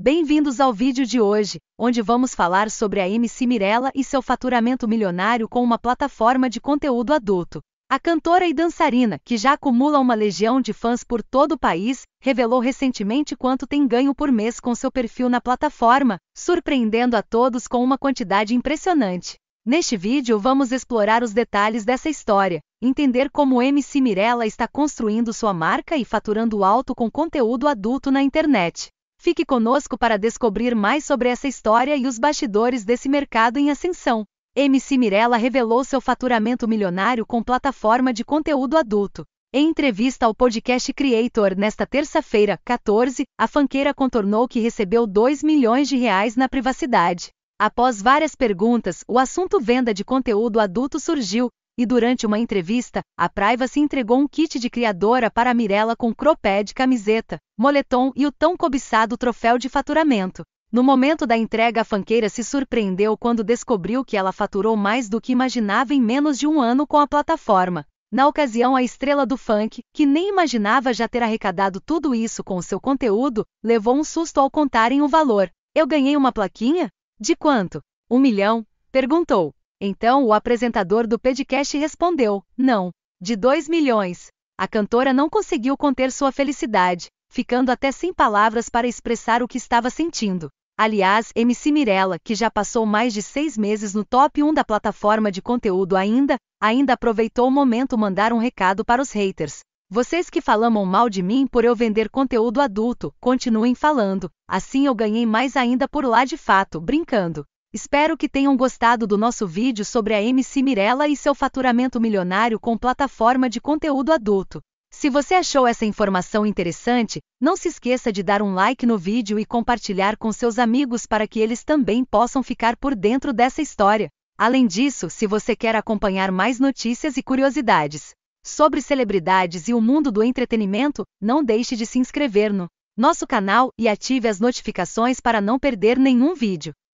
Bem-vindos ao vídeo de hoje, onde vamos falar sobre a MC Mirella e seu faturamento milionário com uma plataforma de conteúdo adulto. A cantora e dançarina, que já acumula uma legião de fãs por todo o país, revelou recentemente quanto tem ganho por mês com seu perfil na plataforma, surpreendendo a todos com uma quantidade impressionante. Neste vídeo vamos explorar os detalhes dessa história, entender como MC Mirella está construindo sua marca e faturando alto com conteúdo adulto na internet. Fique conosco para descobrir mais sobre essa história e os bastidores desse mercado em ascensão. MC Mirella revelou seu faturamento milionário com plataforma de conteúdo adulto. Em entrevista ao podcast Creator nesta terça-feira, 14, a fanqueira contornou que recebeu 2 milhões de reais na privacidade. Após várias perguntas, o assunto venda de conteúdo adulto surgiu, e durante uma entrevista, a se entregou um kit de criadora para Mirella com cropé de camiseta, moletom e o tão cobiçado troféu de faturamento. No momento da entrega, a fanqueira se surpreendeu quando descobriu que ela faturou mais do que imaginava em menos de um ano com a plataforma. Na ocasião, a estrela do funk, que nem imaginava já ter arrecadado tudo isso com o seu conteúdo, levou um susto ao contarem o valor. Eu ganhei uma plaquinha? De quanto? Um milhão? Perguntou. Então o apresentador do podcast respondeu: Não. De 2 milhões. A cantora não conseguiu conter sua felicidade, ficando até sem palavras para expressar o que estava sentindo. Aliás, MC Mirella, que já passou mais de seis meses no top 1 da plataforma de conteúdo ainda, ainda aproveitou o momento mandar um recado para os haters. Vocês que falam mal de mim por eu vender conteúdo adulto, continuem falando, assim eu ganhei mais ainda por lá de fato, brincando. Espero que tenham gostado do nosso vídeo sobre a MC Mirella e seu faturamento milionário com plataforma de conteúdo adulto. Se você achou essa informação interessante, não se esqueça de dar um like no vídeo e compartilhar com seus amigos para que eles também possam ficar por dentro dessa história. Além disso, se você quer acompanhar mais notícias e curiosidades sobre celebridades e o mundo do entretenimento, não deixe de se inscrever no nosso canal e ative as notificações para não perder nenhum vídeo.